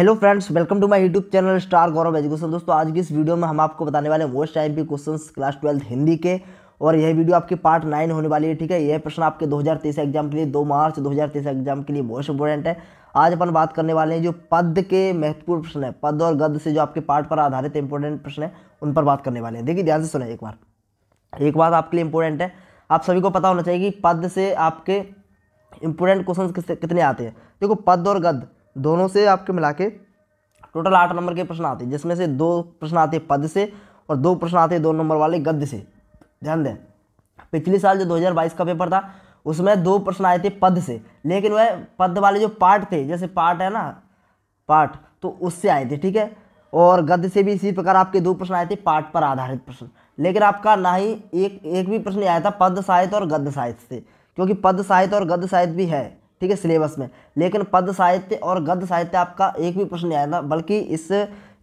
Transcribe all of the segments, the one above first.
hello friends welcome to my YouTube channel star Gaurav education दोस्तों आज की इस वीडियो में हम आपको बताने वाले हैं most time P question class twelfth Hindi के और यह वीडियो आपकी पार्ट नाइन होने वाली है ठीक है यह प्रश्न आपके 2023 एग्जाम के लिए 2 मार्च 2023 एग्जाम के लिए मोस्ट इंपॉर्टेंट है आज अपन बात करने वाले हैं जो पद के महत्वपूर्ण प्रश्न है पद और गद से जो आपके पार्ट पर आधारित इंपॉर्टेंट प्रश्न है उन पर बात करने वाले हैं देखिए ध्यान से सुना एक बार एक बात आपके लिए इंपॉर्टेंट है आप सभी को पता होना चाहिए कि पद से आपके इंपॉर्टेंट क्वेश्चन कितने आते हैं देखो पद और गद्य दोनों से आपके मिला के टोटल आठ नंबर के प्रश्न आते हैं जिसमें से दो प्रश्न आते हैं पद से और दो प्रश्न आते हैं दो नंबर वाले गद्य से ध्यान दें पिछले साल जो 2022 का पेपर था उसमें दो प्रश्न आए थे पद से लेकिन वह पद वाले जो पार्ट थे जैसे पार्ट है ना पार्ट तो उससे आए थे ठीक है और गद्य से भी इसी प्रकार आपके दो प्रश्न आए थे पाठ पर आधारित प्रश्न लेकिन आपका ना ही एक एक भी प्रश्न आया था पद साहित्य और गद्य साहित्य से क्योंकि पद साहित्य और गद्य साहित्य भी है ठीक है सिलेबस में लेकिन पद साहित्य और गद्य साहित्य आपका एक भी प्रश्न नहीं आया था बल्कि इस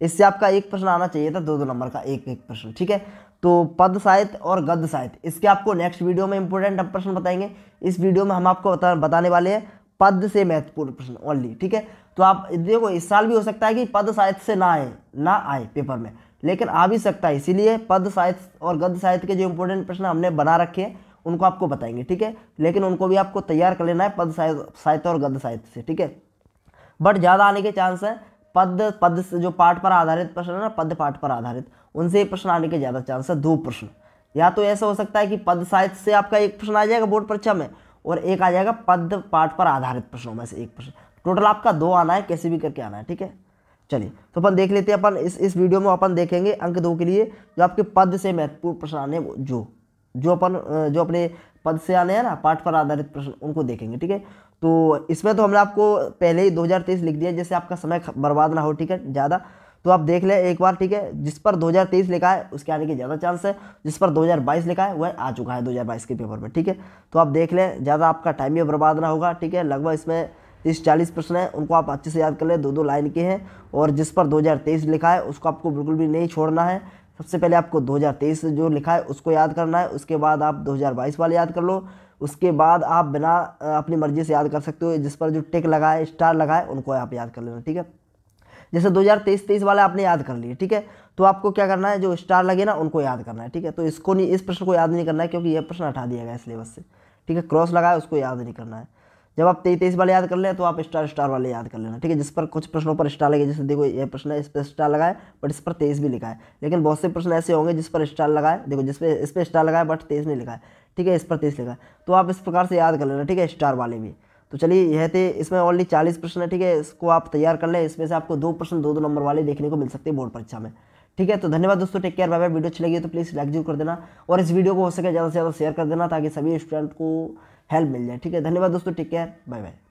इससे आपका एक प्रश्न आना चाहिए था दो दो नंबर का एक एक प्रश्न ठीक है तो पद साहित्य और गद्य साहित्य इसके आपको नेक्स्ट वीडियो में इंपॉर्टेंट प्रश्न बताएंगे इस वीडियो में हम आपको बता, बताने वाले हैं पद से महत्वपूर्ण प्रश्न ओनली ठीक है तो आप देखो इस साल भी हो सकता है कि पद साहित्य से ना आए ना आए पेपर में लेकिन आ भी सकता है इसीलिए पद साहित्य और गद्य साहित्य के जो इंपॉर्टेंट प्रश्न हमने बना रखे हैं उनको आपको बताएंगे ठीक है लेकिन उनको भी आपको तैयार कर लेना है पद साहित्य और गद्य साहित्य से ठीक है बट ज़्यादा आने के चांस है पद पद जो पाठ पर आधारित प्रश्न है ना पद पाठ पर आधारित उनसे प्रश्न आने के ज़्यादा चांस है दो प्रश्न या तो ऐसा हो सकता है कि पद साहित्य से आपका एक प्रश्न आ जाएगा बोर्ड परीक्षा में और एक आ जाएगा पद पाठ पर आधारित प्रश्नों में से एक प्रश्न टोटल आपका दो आना है कैसे भी करके आना है ठीक है चलिए तो अपन देख लेते हैं अपन इस इस वीडियो में अपन देखेंगे अंक दो के लिए जो आपके पद से महत्वपूर्ण प्रश्न आने जो जो अपन जो अपने पद से आने हैं ना पाठ पर आधारित प्रश्न उनको देखेंगे ठीक है तो इसमें तो हमने आपको पहले ही 2023 लिख दिया जैसे आपका समय बर्बाद ना हो ठीक है ज़्यादा तो आप देख लें एक बार ठीक है जिस पर 2023 लिखा है उसके आने के ज़्यादा चांस है जिस पर 2022 लिखा है वह आ चुका है 2022 के पेपर में ठीक है तो आप देख लें ज़्यादा आपका टाइम भी बर्बाद ना होगा ठीक है लगभग इसमें तीस चालीस प्रश्न है उनको आप अच्छे से याद कर लें दो दो लाइन के हैं और जिस पर दो लिखा है उसको आपको बिल्कुल भी नहीं छोड़ना है सबसे पहले आपको 2023 जो लिखा है उसको याद करना है उसके बाद आप 2022 वाले याद कर लो उसके बाद आप बिना अपनी मर्जी से याद कर सकते हो जिस पर जो टिक लगा है स्टार लगा है उनको आप याद कर लेना ठीक है जैसे 2023 23 वाले आपने याद कर लिए ठीक है तो आपको क्या करना है जो स्टार लगे ना उनको याद करना है ठीक है तो इसको नहीं इस प्रश्न को याद नहीं करना है क्योंकि यह प्रश्न हटा दिया गया है सिलेबस से ठीक है क्रॉस लगा है उसको याद नहीं करना है जब आप तेईस तेईस वाले याद कर ले तो आप स्टार स्टार वाले याद कर लेना ठीक है जिस पर कुछ प्रश्नों पर स्टार लगे जैसे देखो ये प्रश्न है इस पर स्टार लगाए बट इस पर तेईस भी लिखा है लेकिन बहुत से प्रश्न ऐसे होंगे जिस पर स्टार लगाए देखो जिस पर इस पर स्टार लगाए बट तेईस नहीं लिखा है ठीक है इस पर तेईस लिखा है तो आप इस प्रकार से याद कर लेना ठीक है स्टार वाले भी तो चलिए यह थे इसमें ऑनली चालीस प्रश्न है ठीक है इसको आप तैयार कर लें इसमें से आपको दो प्रश्न दो दो नंबर वाले देखने को मिल सकते हैं बोर्ड परीक्षा में ठीक है तो धन्यवाद दोस्तों take care bye bye video अच्छी लगी तो प्लीज़ लाइक जरूर कर देना और इस वीडियो को हो सके ज़्यादा से ज़्यादा शेयर कर देना ताकि सभी स्टूडेंट को हेल्प मिल जाए ठीक है धन्यवाद दोस्तों टेक केयर बाय बाय